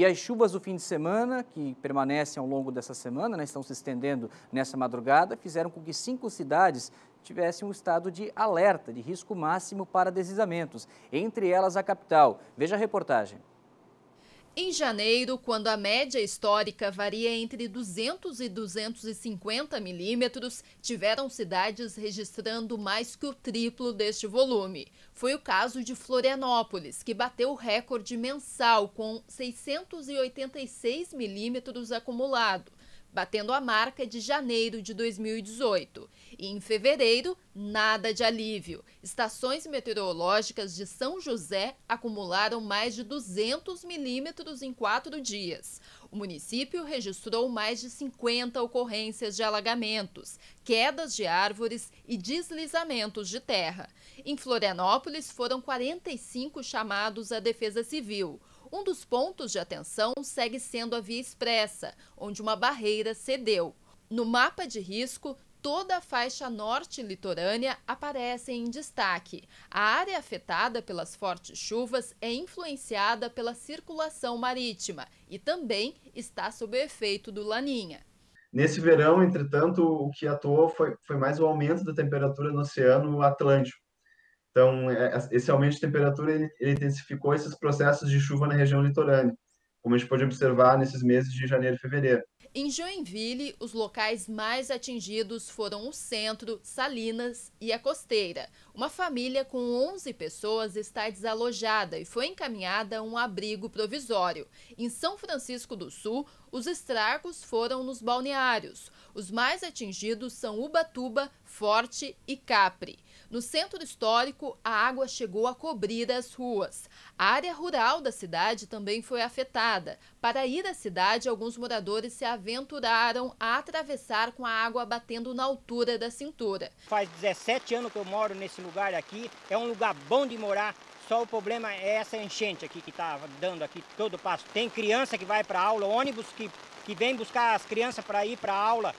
E as chuvas do fim de semana, que permanecem ao longo dessa semana, né, estão se estendendo nessa madrugada, fizeram com que cinco cidades tivessem um estado de alerta, de risco máximo para deslizamentos, entre elas a capital. Veja a reportagem. Em janeiro, quando a média histórica varia entre 200 e 250 milímetros, tiveram cidades registrando mais que o triplo deste volume. Foi o caso de Florianópolis, que bateu o recorde mensal com 686 milímetros acumulados batendo a marca de janeiro de 2018. E em fevereiro, nada de alívio. Estações meteorológicas de São José acumularam mais de 200 milímetros em quatro dias. O município registrou mais de 50 ocorrências de alagamentos, quedas de árvores e deslizamentos de terra. Em Florianópolis, foram 45 chamados à Defesa Civil. Um dos pontos de atenção segue sendo a via expressa, onde uma barreira cedeu. No mapa de risco, toda a faixa norte litorânea aparece em destaque. A área afetada pelas fortes chuvas é influenciada pela circulação marítima e também está sob o efeito do Laninha. Nesse verão, entretanto, o que atuou foi, foi mais o aumento da temperatura no Oceano Atlântico. Então, é, é, esse aumento de temperatura ele, intensificou esses processos de chuva na região litorânea, como a gente pode observar nesses meses de janeiro e fevereiro. Em Joinville, os locais mais atingidos foram o centro, Salinas e a costeira. Uma família com 11 pessoas está desalojada e foi encaminhada a um abrigo provisório. Em São Francisco do Sul, os estragos foram nos balneários. Os mais atingidos são Ubatuba, Forte e Capri. No centro histórico, a água chegou a cobrir as ruas. A área rural da cidade também foi afetada. Para ir à cidade, alguns moradores se aventuraram a atravessar com a água batendo na altura da cintura. Faz 17 anos que eu moro nesse lugar aqui. É um lugar bom de morar. Só o problema é essa enchente aqui que está dando aqui todo o passo. Tem criança que vai para aula, ônibus que, que vem buscar as crianças para ir para aula.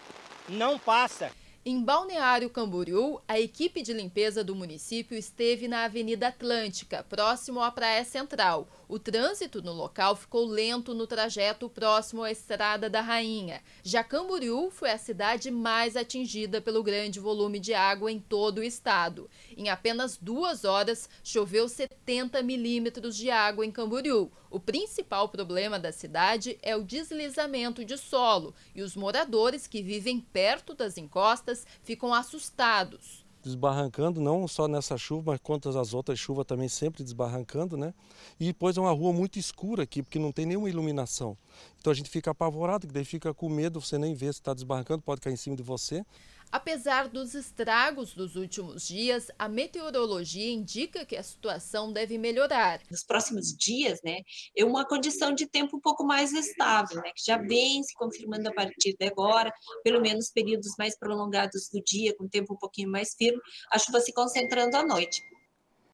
Não passa. Em Balneário Camboriú, a equipe de limpeza do município esteve na Avenida Atlântica, próximo à Praia Central. O trânsito no local ficou lento no trajeto próximo à Estrada da Rainha. Já Camboriú foi a cidade mais atingida pelo grande volume de água em todo o estado. Em apenas duas horas, choveu 70 milímetros de água em Camboriú. O principal problema da cidade é o deslizamento de solo e os moradores que vivem perto das encostas ficam assustados. Desbarrancando, não só nessa chuva, mas quantas as outras chuvas também sempre desbarrancando, né? E depois é uma rua muito escura aqui, porque não tem nenhuma iluminação. Então a gente fica apavorado, que daí fica com medo, você nem vê se está desbarrancando, pode cair em cima de você. Apesar dos estragos dos últimos dias, a meteorologia indica que a situação deve melhorar. Nos próximos dias, né, é uma condição de tempo um pouco mais estável, né, que já vem se confirmando a partir de agora, pelo menos períodos mais prolongados do dia, com tempo um pouquinho mais firme, a chuva se concentrando à noite.